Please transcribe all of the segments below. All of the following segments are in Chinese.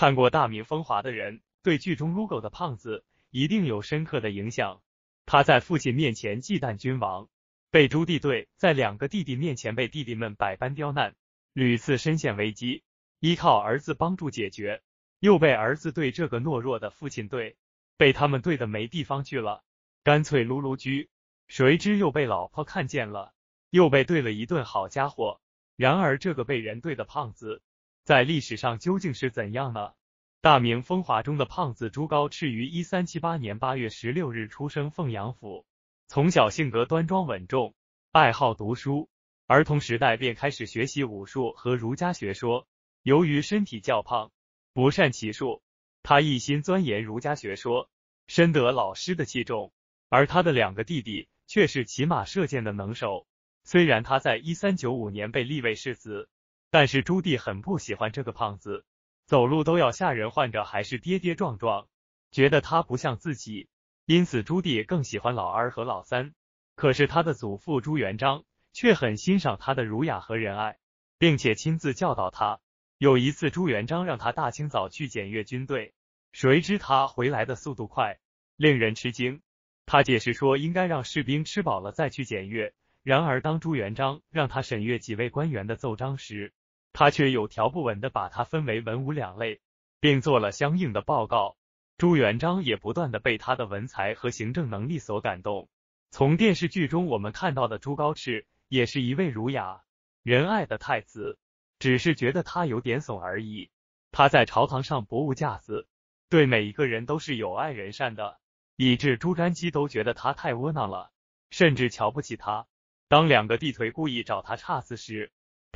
看过《大明风华》的人，对剧中撸狗的胖子一定有深刻的影响。他在父亲面前忌惮君王，被朱棣对，在两个弟弟面前被弟弟们百般刁难，屡次深陷危机，依靠儿子帮助解决，又被儿子对这个懦弱的父亲对，被他们对的没地方去了，干脆撸撸狙，谁知又被老婆看见了，又被对了一顿。好家伙！然而这个被人对的胖子。在历史上究竟是怎样呢？《大明风华》中的胖子朱高炽于一三七八年八月十六日出生凤阳府，从小性格端庄稳重，爱好读书。儿童时代便开始学习武术和儒家学说。由于身体较胖，不善骑术，他一心钻研儒家学说，深得老师的器重。而他的两个弟弟却是骑马射箭的能手。虽然他在一三九五年被立为世子。但是朱棣很不喜欢这个胖子，走路都要吓人患者还是跌跌撞撞，觉得他不像自己，因此朱棣更喜欢老二和老三。可是他的祖父朱元璋却很欣赏他的儒雅和仁爱，并且亲自教导他。有一次，朱元璋让他大清早去检阅军队，谁知他回来的速度快，令人吃惊。他解释说，应该让士兵吃饱了再去检阅。然而，当朱元璋让他审阅几位官员的奏章时，他却有条不紊的把它分为文武两类，并做了相应的报告。朱元璋也不断的被他的文才和行政能力所感动。从电视剧中我们看到的朱高炽，也是一位儒雅仁爱的太子，只是觉得他有点怂而已。他在朝堂上不务架子，对每一个人都是友爱人善的，以致朱瞻基都觉得他太窝囊了，甚至瞧不起他。当两个地腿故意找他岔子时，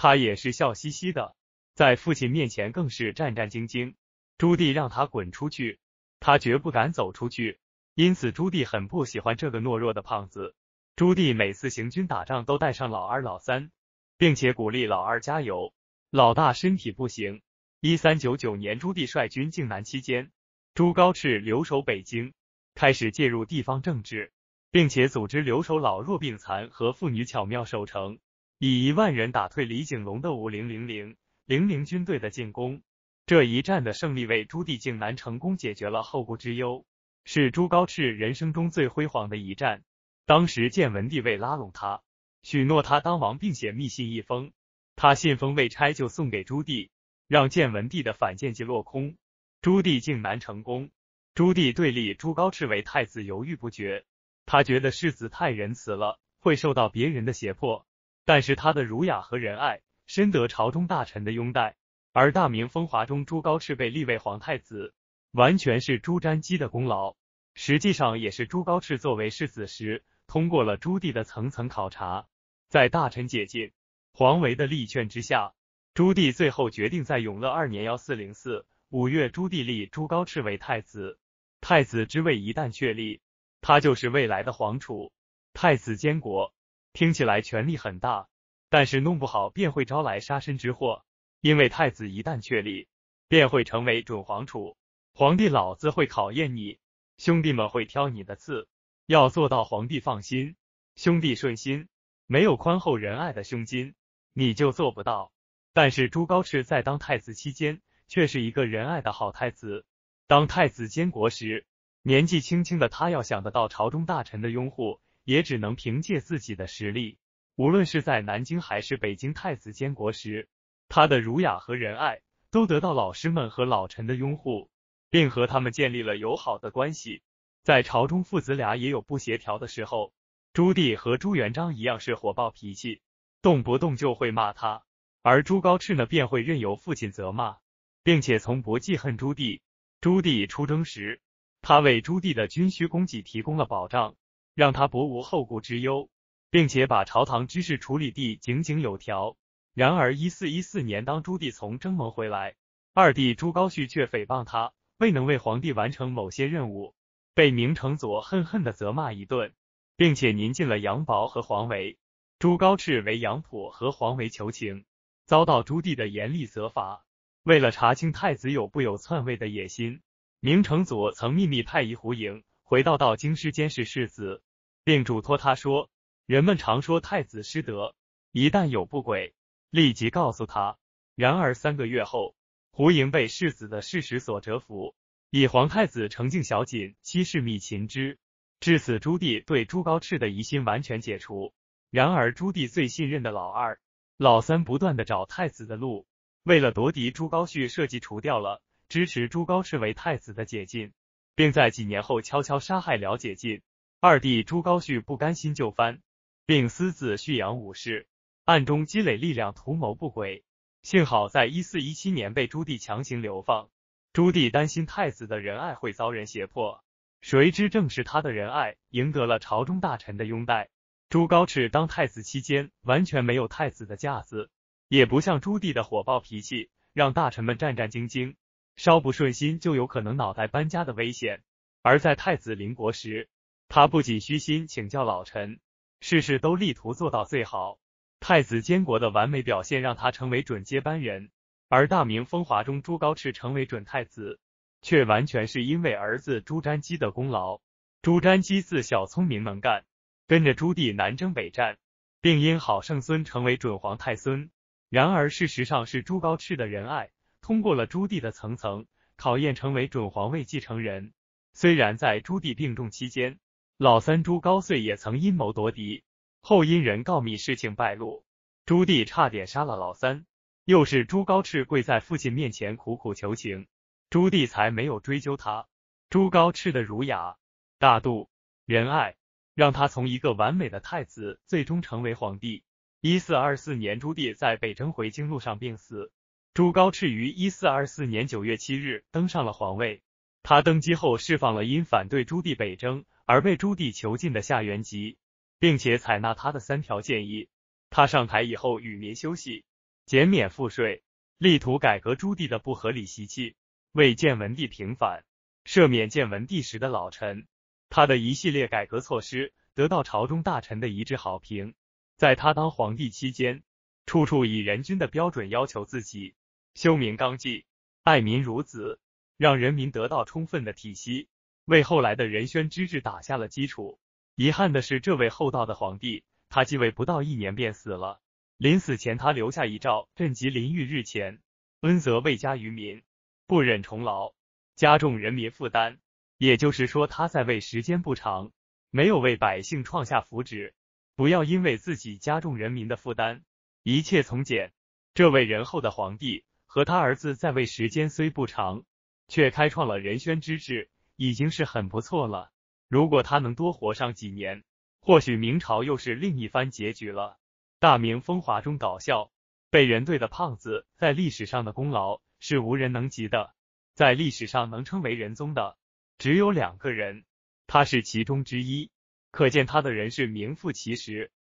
他也是笑嘻嘻的，在父亲面前更是战战兢兢。朱棣让他滚出去，他绝不敢走出去。因此，朱棣很不喜欢这个懦弱的胖子。朱棣每次行军打仗都带上老二、老三，并且鼓励老二加油。老大身体不行。一三九九年，朱棣率军进南期间，朱高炽留守北京，开始介入地方政治，并且组织留守老弱病残和妇女巧妙守城。以一万人打退李景龙的五零零零零零军队的进攻，这一战的胜利为朱棣靖难成功解决了后顾之忧，是朱高炽人生中最辉煌的一战。当时建文帝为拉拢他，许诺他当王，并写密信一封，他信封未拆就送给朱棣，让建文帝的反间计落空。朱棣靖难成功，朱棣对立朱高炽为太子犹豫不决，他觉得世子太仁慈了，会受到别人的胁迫。但是他的儒雅和仁爱，深得朝中大臣的拥戴。而大明风华中朱高炽被立为皇太子，完全是朱瞻基的功劳，实际上也是朱高炽作为世子时，通过了朱棣的层层考察，在大臣解禁、黄维的力劝之下，朱棣最后决定在永乐二年幺四零四五月，朱棣立朱高炽为太子。太子之位一旦确立，他就是未来的皇储，太子监国。听起来权力很大，但是弄不好便会招来杀身之祸。因为太子一旦确立，便会成为准皇储，皇帝老子会考验你，兄弟们会挑你的刺。要做到皇帝放心，兄弟顺心，没有宽厚仁爱的胸襟，你就做不到。但是朱高炽在当太子期间，却是一个仁爱的好太子。当太子监国时，年纪轻轻的他要想得到朝中大臣的拥护。也只能凭借自己的实力。无论是在南京还是北京，太子监国时，他的儒雅和仁爱都得到老师们和老臣的拥护，并和他们建立了友好的关系。在朝中，父子俩也有不协调的时候。朱棣和朱元璋一样是火爆脾气，动不动就会骂他，而朱高炽呢，便会任由父亲责骂，并且从不记恨朱棣。朱棣出征时，他为朱棣的军需供给提供了保障。让他不无后顾之忧，并且把朝堂之事处理地井井有条。然而，一四一四年，当朱棣从征蒙回来，二弟朱高煦却诽谤他未能为皇帝完成某些任务，被明成祖恨恨的责骂一顿，并且您进了杨薄和黄维。朱高炽为杨溥和黄维求情，遭到朱棣的严厉责罚。为了查清太子有不有篡位的野心，明成祖曾秘密派一胡盈。回到道京师监视世子，并嘱托他说：“人们常说太子失德，一旦有不轨，立即告诉他。”然而三个月后，胡盈被世子的事实所折服，以皇太子成敬小锦妻室密擒之。至此，朱棣对朱高炽的疑心完全解除。然而，朱棣最信任的老二、老三不断的找太子的路，为了夺嫡，朱高煦设计除掉了支持朱高炽为太子的解禁。并在几年后悄悄杀害了解缙。二弟朱高煦不甘心就藩，并私自蓄养武士，暗中积累力量，图谋不轨。幸好在一四一七年被朱棣强行流放。朱棣担心太子的仁爱会遭人胁迫，谁知正是他的仁爱赢得了朝中大臣的拥戴。朱高炽当太子期间，完全没有太子的架子，也不像朱棣的火爆脾气，让大臣们战战兢兢。稍不顺心，就有可能脑袋搬家的危险。而在太子临国时，他不仅虚心请教老臣，事事都力图做到最好。太子监国的完美表现，让他成为准接班人。而大明风华中朱高炽成为准太子，却完全是因为儿子朱瞻基的功劳。朱瞻基自小聪明能干，跟着朱棣南征北战，并因好圣孙成为准皇太孙。然而事实上是朱高炽的仁爱。通过了朱棣的层层考验，成为准皇位继承人。虽然在朱棣病重期间，老三朱高燧也曾阴谋夺嫡，后因人告密，事情败露，朱棣差点杀了老三。又是朱高炽跪在父亲面前苦苦求情，朱棣才没有追究他。朱高炽的儒雅、大度、仁爱，让他从一个完美的太子，最终成为皇帝。一四二四年，朱棣在北征回京路上病死。朱高炽于一四二四年九月七日登上了皇位。他登基后释放了因反对朱棣北征而被朱棣囚禁的夏元吉，并且采纳他的三条建议。他上台以后与民休息，减免赋税，力图改革朱棣的不合理习气，为建文帝平反，赦免建文帝时的老臣。他的一系列改革措施得到朝中大臣的一致好评。在他当皇帝期间，处处以人均的标准要求自己。修明纲纪，爱民如子，让人民得到充分的体息，为后来的仁宣之治打下了基础。遗憾的是，这位厚道的皇帝，他继位不到一年便死了。临死前，他留下遗诏：“朕即临御日前，恩泽未加于民，不忍重劳加重人民负担。”也就是说，他在位时间不长，没有为百姓创下福祉。不要因为自己加重人民的负担，一切从简。这位仁厚的皇帝。和他儿子在位时间虽不长，却开创了仁宣之治，已经是很不错了。如果他能多活上几年，或许明朝又是另一番结局了。大明风华中搞笑，被人对的胖子在历史上的功劳是无人能及的。在历史上能称为仁宗的，只有两个人，他是其中之一，可见他的人是名副其实。